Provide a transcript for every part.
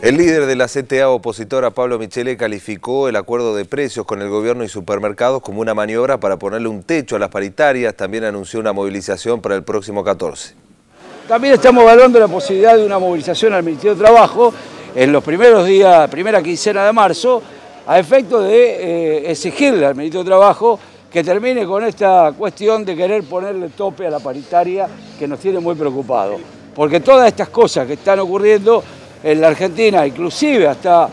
El líder de la CTA opositora, Pablo Michele, calificó el acuerdo de precios con el gobierno y supermercados como una maniobra para ponerle un techo a las paritarias. También anunció una movilización para el próximo 14. También estamos evaluando la posibilidad de una movilización al Ministerio de Trabajo en los primeros días, primera quincena de marzo, a efecto de eh, exigirle al Ministerio de Trabajo que termine con esta cuestión de querer ponerle tope a la paritaria que nos tiene muy preocupados. Porque todas estas cosas que están ocurriendo en la Argentina, inclusive hasta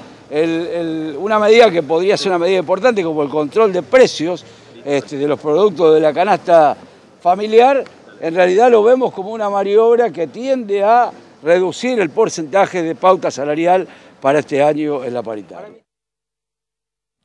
una medida que podría ser una medida importante como el control de precios este, de los productos de la canasta familiar, en realidad lo vemos como una maniobra que tiende a reducir el porcentaje de pauta salarial para este año en la paritaria.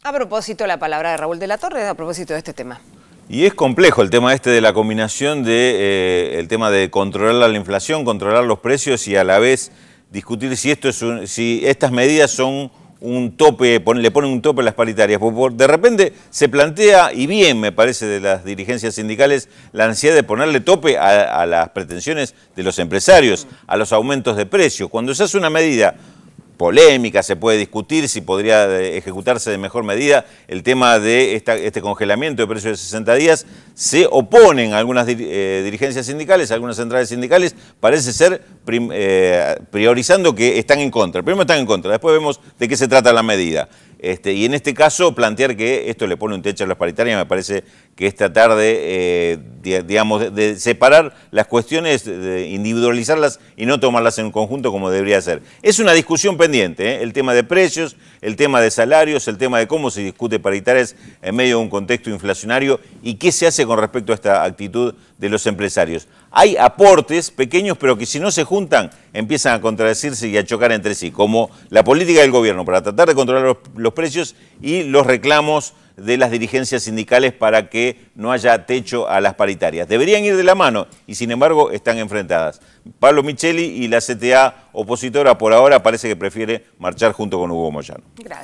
A propósito, la palabra de Raúl de la Torre a propósito de este tema. Y es complejo el tema este de la combinación de eh, el tema de controlar la inflación, controlar los precios y a la vez discutir si, esto es un, si estas medidas son un tope, le ponen un tope a las paritarias. Porque de repente se plantea, y bien me parece de las dirigencias sindicales, la ansiedad de ponerle tope a, a las pretensiones de los empresarios, a los aumentos de precios. Cuando se hace una medida polémica, se puede discutir si podría eh, ejecutarse de mejor medida el tema de este congelamiento de precios de 60 días, se oponen algunas eh, dirigencias sindicales, algunas centrales sindicales, parece ser eh, priorizando que están en contra. Primero están en contra, después vemos de qué se trata la medida. Este, y en este caso, plantear que esto le pone un techo a las paritarias me parece que es tratar de, eh, digamos, separar las cuestiones, de individualizarlas y no tomarlas en conjunto como debería ser. Es una discusión pendiente, ¿eh? el tema de precios, el tema de salarios, el tema de cómo se discute paritarias en medio de un contexto inflacionario y qué se hace con respecto a esta actitud de los empresarios. Hay aportes pequeños, pero que si no se juntan empiezan a contradecirse y a chocar entre sí, como la política del gobierno para tratar de controlar los precios y los reclamos de las dirigencias sindicales para que no haya techo a las paritarias. Deberían ir de la mano y sin embargo están enfrentadas. Pablo Micheli y la CTA opositora por ahora parece que prefiere marchar junto con Hugo Moyano. Gracias.